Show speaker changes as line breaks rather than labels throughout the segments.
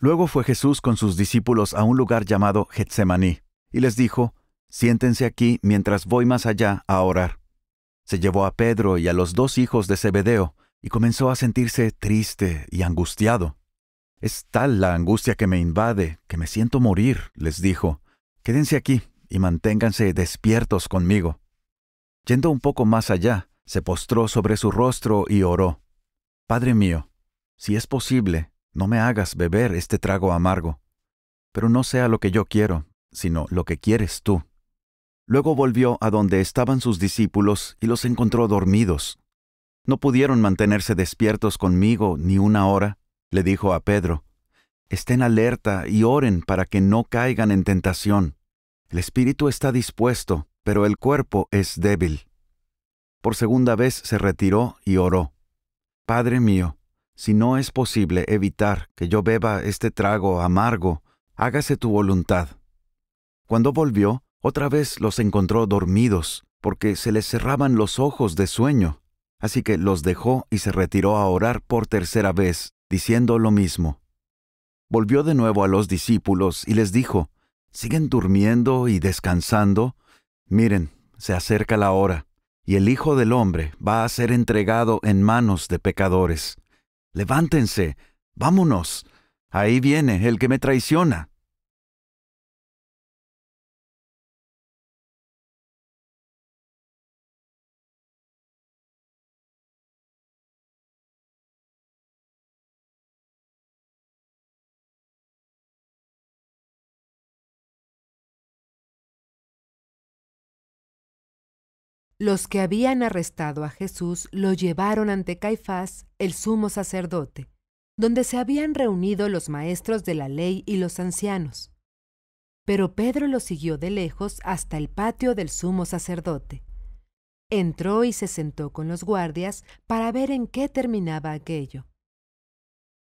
Luego fue Jesús con sus discípulos a un lugar llamado Getsemaní, y les dijo, Siéntense aquí mientras voy más allá a orar. Se llevó a Pedro y a los dos hijos de Zebedeo, y comenzó a sentirse triste y angustiado. Es tal la angustia que me invade, que me siento morir, les dijo. Quédense aquí y manténganse despiertos conmigo. Yendo un poco más allá, se postró sobre su rostro y oró. Padre mío, si es posible, no me hagas beber este trago amargo, pero no sea lo que yo quiero, sino lo que quieres tú. Luego volvió a donde estaban sus discípulos y los encontró dormidos. No pudieron mantenerse despiertos conmigo ni una hora, le dijo a Pedro. Estén alerta y oren para que no caigan en tentación. El espíritu está dispuesto, pero el cuerpo es débil. Por segunda vez se retiró y oró. Padre mío, si no es posible evitar que yo beba este trago amargo, hágase tu voluntad. Cuando volvió, otra vez los encontró dormidos, porque se les cerraban los ojos de sueño. Así que los dejó y se retiró a orar por tercera vez, diciendo lo mismo. Volvió de nuevo a los discípulos y les dijo, ¿Siguen durmiendo y descansando? Miren, se acerca la hora, y el Hijo del Hombre va a ser entregado en manos de pecadores levántense, vámonos, ahí viene el que me traiciona.
los que habían arrestado a Jesús lo llevaron ante Caifás, el sumo sacerdote, donde se habían reunido los maestros de la ley y los ancianos. Pero Pedro lo siguió de lejos hasta el patio del sumo sacerdote. Entró y se sentó con los guardias para ver en qué terminaba aquello.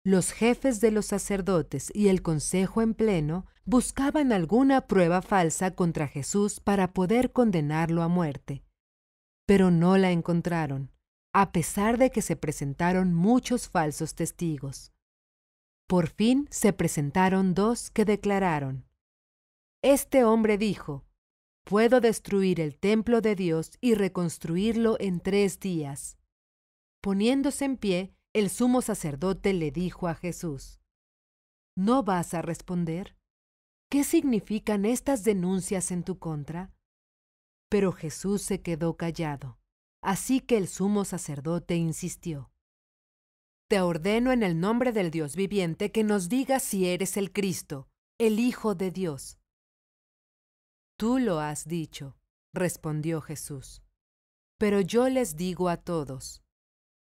Los jefes de los sacerdotes y el consejo en pleno buscaban alguna prueba falsa contra Jesús para poder condenarlo a muerte pero no la encontraron, a pesar de que se presentaron muchos falsos testigos. Por fin se presentaron dos que declararon, Este hombre dijo, puedo destruir el templo de Dios y reconstruirlo en tres días. Poniéndose en pie, el sumo sacerdote le dijo a Jesús, ¿No vas a responder? ¿Qué significan estas denuncias en tu contra? Pero Jesús se quedó callado. Así que el sumo sacerdote insistió. Te ordeno en el nombre del Dios viviente que nos digas si eres el Cristo, el Hijo de Dios. Tú lo has dicho, respondió Jesús. Pero yo les digo a todos,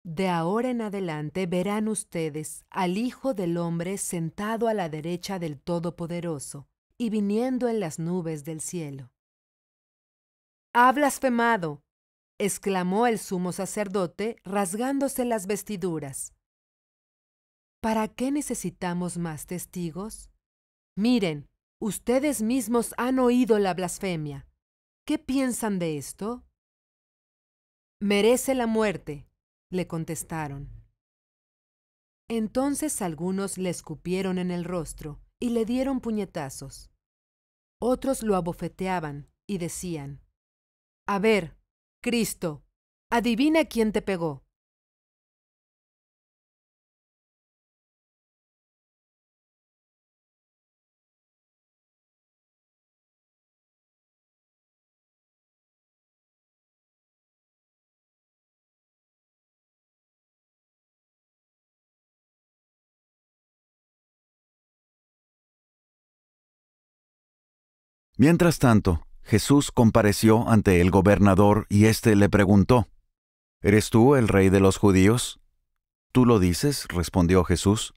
de ahora en adelante verán ustedes al Hijo del Hombre sentado a la derecha del Todopoderoso y viniendo en las nubes del cielo ha blasfemado, exclamó el sumo sacerdote rasgándose las vestiduras. ¿Para qué necesitamos más testigos? Miren, ustedes mismos han oído la blasfemia. ¿Qué piensan de esto? Merece la muerte, le contestaron. Entonces algunos le escupieron en el rostro y le dieron puñetazos. Otros lo abofeteaban y decían, a ver, Cristo, adivina quién
te pegó.
Mientras tanto, Jesús compareció ante el gobernador y éste le preguntó, ¿Eres tú el rey de los judíos? Tú lo dices, respondió Jesús.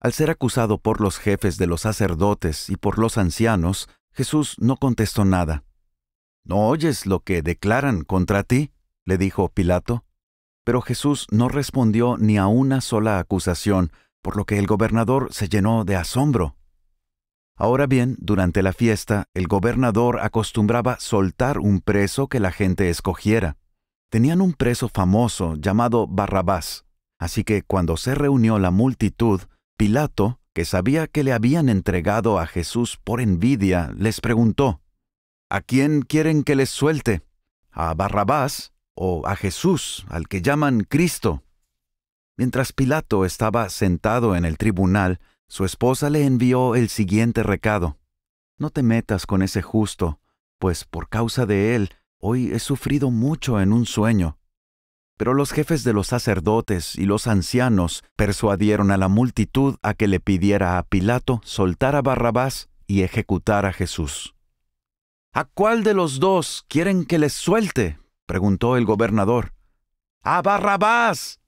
Al ser acusado por los jefes de los sacerdotes y por los ancianos, Jesús no contestó nada. ¿No oyes lo que declaran contra ti? le dijo Pilato. Pero Jesús no respondió ni a una sola acusación, por lo que el gobernador se llenó de asombro. Ahora bien, durante la fiesta, el gobernador acostumbraba soltar un preso que la gente escogiera. Tenían un preso famoso llamado Barrabás, así que cuando se reunió la multitud, Pilato, que sabía que le habían entregado a Jesús por envidia, les preguntó, ¿A quién quieren que les suelte? ¿A Barrabás o a Jesús, al que llaman Cristo? Mientras Pilato estaba sentado en el tribunal, su esposa le envió el siguiente recado. No te metas con ese justo, pues por causa de él hoy he sufrido mucho en un sueño. Pero los jefes de los sacerdotes y los ancianos persuadieron a la multitud a que le pidiera a Pilato soltar a Barrabás y ejecutar a Jesús. ¿A cuál de los dos quieren que les suelte? preguntó el gobernador. ¡A Barrabás!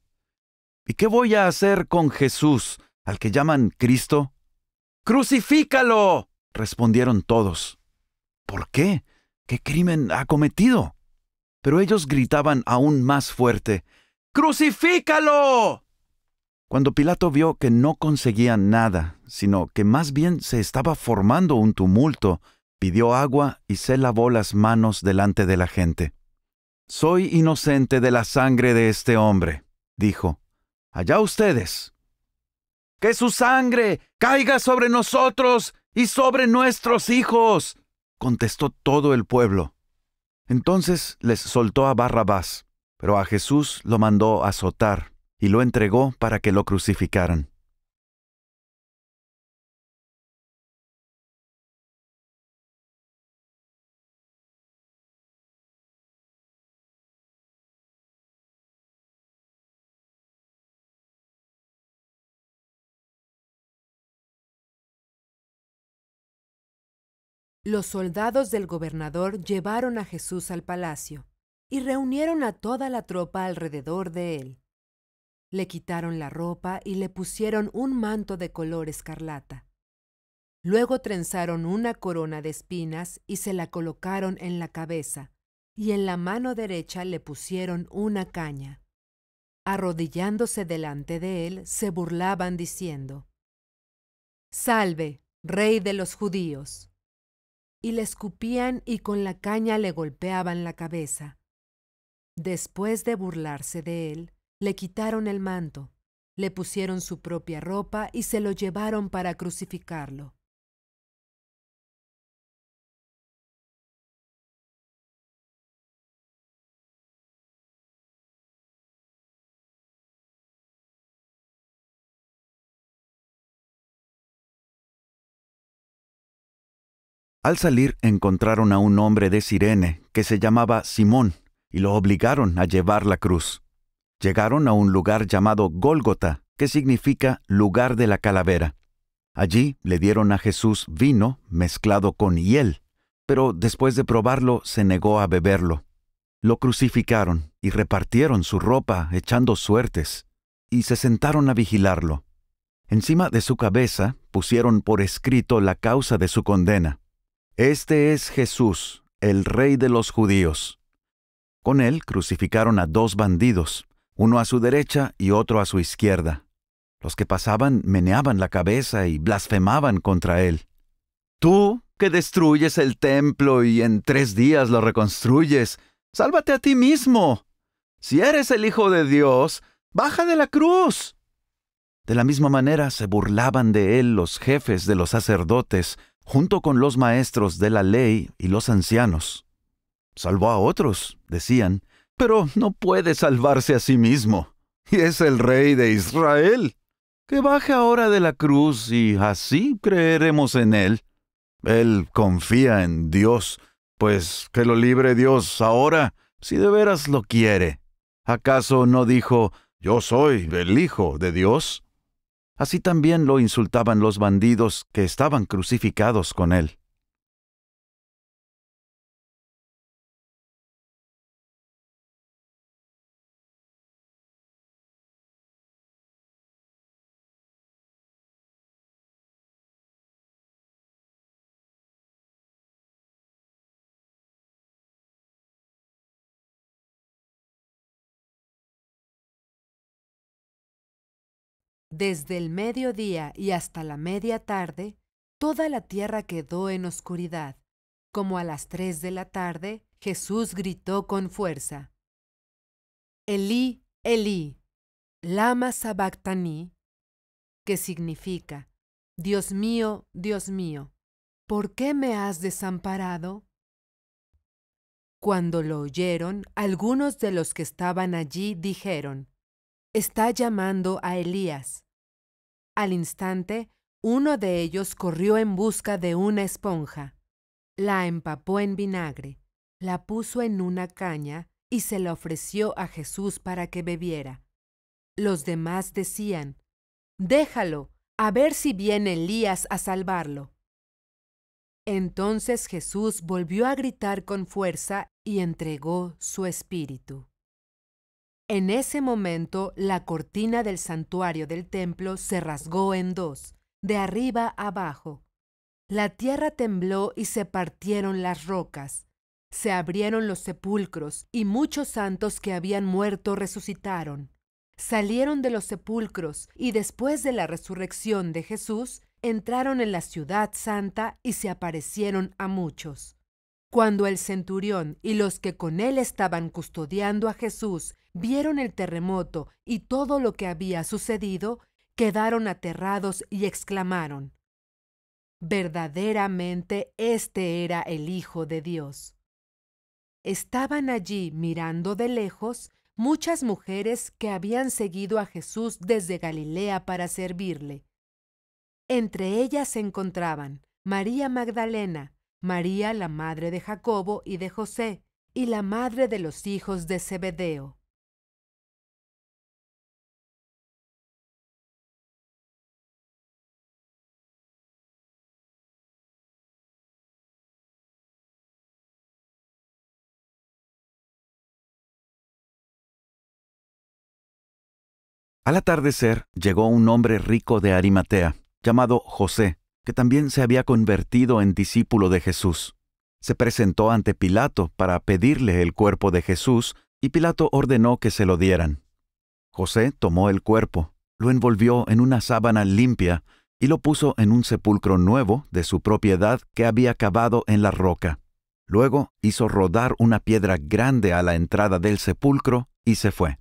¿Y qué voy a hacer con Jesús? al que llaman Cristo? ¡Crucifícalo! respondieron todos. ¿Por qué? ¿Qué crimen ha cometido? Pero ellos gritaban aún más fuerte, ¡Crucifícalo! Cuando Pilato vio que no conseguía nada, sino que más bien se estaba formando un tumulto, pidió agua y se lavó las manos delante de la gente. Soy inocente de la sangre de este hombre, dijo. Allá ustedes, que su sangre caiga sobre nosotros y sobre nuestros hijos, contestó todo el pueblo. Entonces les soltó a Barrabás, pero a Jesús lo mandó azotar y lo entregó para que lo crucificaran.
Los soldados del gobernador llevaron a Jesús al palacio y reunieron a toda la tropa alrededor de él. Le quitaron la ropa y le pusieron un manto de color escarlata. Luego trenzaron una corona de espinas y se la colocaron en la cabeza, y en la mano derecha le pusieron una caña. Arrodillándose delante de él, se burlaban diciendo, Salve, Rey de los judíos y le escupían y con la caña le golpeaban la cabeza. Después de burlarse de él, le quitaron el manto, le pusieron su propia ropa y se lo llevaron para crucificarlo.
Al salir encontraron a un hombre de Sirene que se llamaba Simón y lo obligaron a llevar la cruz. Llegaron a un lugar llamado Gólgota, que significa lugar de la calavera. Allí le dieron a Jesús vino mezclado con hiel, pero después de probarlo se negó a beberlo. Lo crucificaron y repartieron su ropa echando suertes, y se sentaron a vigilarlo. Encima de su cabeza pusieron por escrito la causa de su condena este es Jesús, el rey de los judíos. Con él crucificaron a dos bandidos, uno a su derecha y otro a su izquierda. Los que pasaban meneaban la cabeza y blasfemaban contra él. Tú, que destruyes el templo y en tres días lo reconstruyes, sálvate a ti mismo. Si eres el Hijo de Dios, baja de la cruz. De la misma manera se burlaban de él los jefes de los sacerdotes, junto con los maestros de la ley y los ancianos. Salvó a otros, decían, pero no puede salvarse a sí mismo. Y es el rey de Israel. Que baje ahora de la cruz y así creeremos en él. Él confía en Dios, pues que lo libre Dios ahora, si de veras lo quiere. ¿Acaso no dijo, yo soy el Hijo de Dios? Así también lo insultaban los bandidos que estaban crucificados con él.
Desde el mediodía y hasta la media tarde, toda la tierra quedó en oscuridad. Como a las tres de la tarde, Jesús gritó con fuerza. Elí, Elí, lama sabactaní, que significa, Dios mío, Dios mío, ¿por qué me has desamparado? Cuando lo oyeron, algunos de los que estaban allí dijeron, Está llamando a Elías. Al instante, uno de ellos corrió en busca de una esponja. La empapó en vinagre, la puso en una caña y se la ofreció a Jesús para que bebiera. Los demás decían, Déjalo, a ver si viene Elías a salvarlo. Entonces Jesús volvió a gritar con fuerza y entregó su espíritu. En ese momento la cortina del santuario del templo se rasgó en dos, de arriba abajo. La tierra tembló y se partieron las rocas. Se abrieron los sepulcros y muchos santos que habían muerto resucitaron. Salieron de los sepulcros y después de la resurrección de Jesús, entraron en la ciudad santa y se aparecieron a muchos. Cuando el centurión y los que con él estaban custodiando a Jesús vieron el terremoto y todo lo que había sucedido, quedaron aterrados y exclamaron, Verdaderamente este era el Hijo de Dios. Estaban allí mirando de lejos muchas mujeres que habían seguido a Jesús desde Galilea para servirle. Entre ellas se encontraban María Magdalena, María la madre de Jacobo y de José, y la madre de los hijos de Zebedeo.
Al atardecer llegó un hombre rico de Arimatea, llamado José, que también se había convertido en discípulo de Jesús. Se presentó ante Pilato para pedirle el cuerpo de Jesús, y Pilato ordenó que se lo dieran. José tomó el cuerpo, lo envolvió en una sábana limpia y lo puso en un sepulcro nuevo de su propiedad que había cavado en la roca. Luego hizo rodar una piedra grande a la entrada del sepulcro y se fue.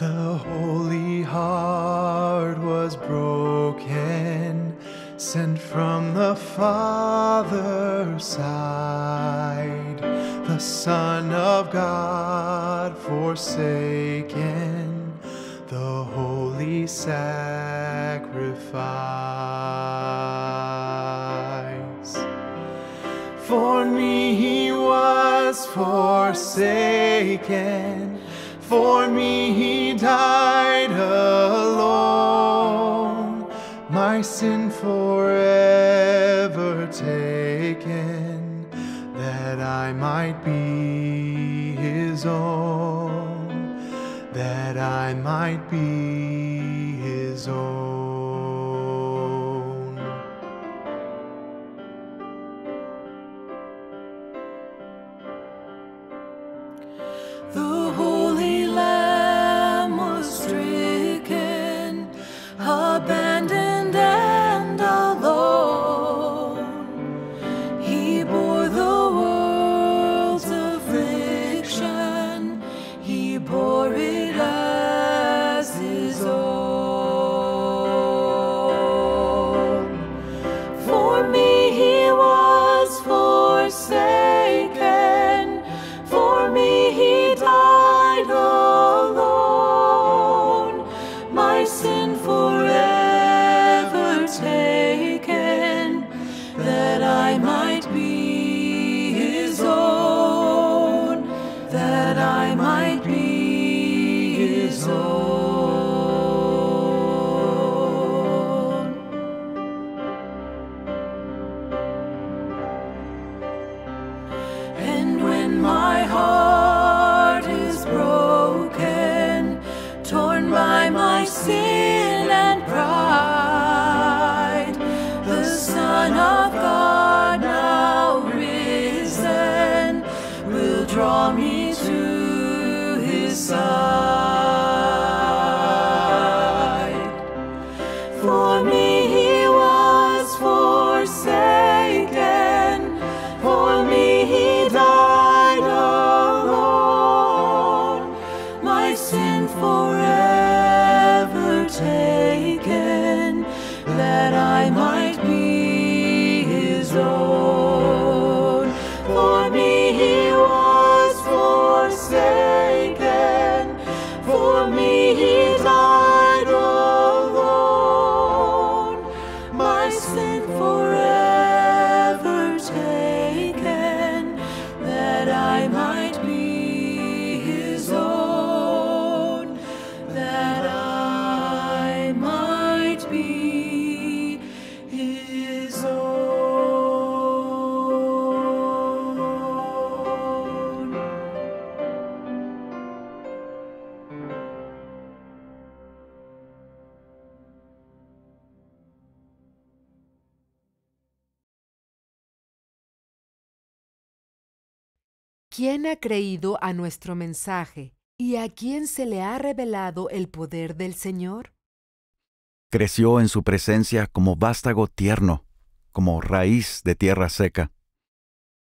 The holy heart was broken, sent from the Father's side. The Son of God forsaken, the holy sacrifice. For me he was forsaken, for me died alone, my sin forever taken, that I might be his own, that I might be. Lord.
¿Quién ha creído a nuestro mensaje y a quién se le ha revelado el poder del Señor?
Creció en su presencia como vástago tierno, como raíz de tierra seca.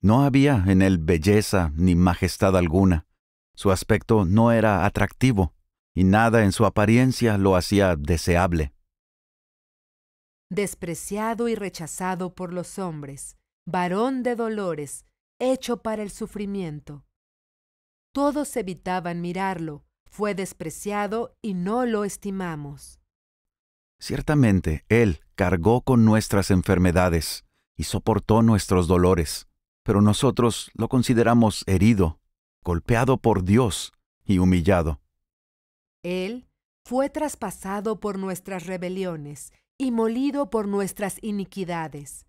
No había en él belleza ni majestad alguna. Su aspecto no era atractivo, y nada en su apariencia lo hacía deseable.
Despreciado y rechazado por los hombres, varón de dolores, hecho para el sufrimiento. Todos evitaban mirarlo, fue despreciado y no lo estimamos.
Ciertamente, Él cargó con nuestras enfermedades y soportó nuestros dolores, pero nosotros lo consideramos herido, golpeado por Dios y humillado.
Él fue traspasado por nuestras rebeliones y molido por nuestras iniquidades.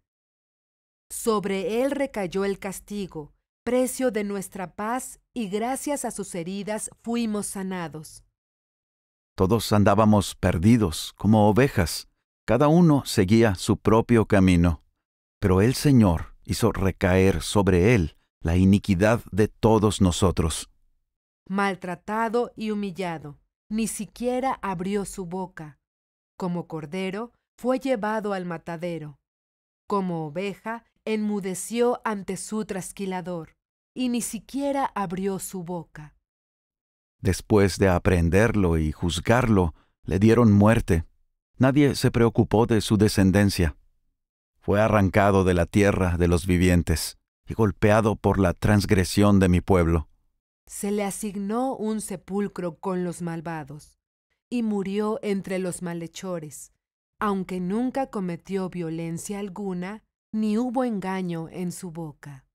Sobre él recayó el castigo, precio de nuestra paz, y gracias a sus heridas fuimos sanados.
Todos andábamos perdidos, como ovejas. Cada uno seguía su propio camino. Pero el Señor hizo recaer sobre él la iniquidad de todos nosotros.
Maltratado y humillado, ni siquiera abrió su boca. Como cordero, fue llevado al matadero. Como oveja, enmudeció ante su trasquilador y ni siquiera abrió su boca.
Después de aprenderlo y juzgarlo, le dieron muerte. Nadie se preocupó de su descendencia. Fue arrancado de la tierra de los vivientes y golpeado por la transgresión de mi pueblo.
Se le asignó un sepulcro con los malvados y murió entre los malhechores, aunque nunca cometió violencia alguna ni hubo engaño en su boca.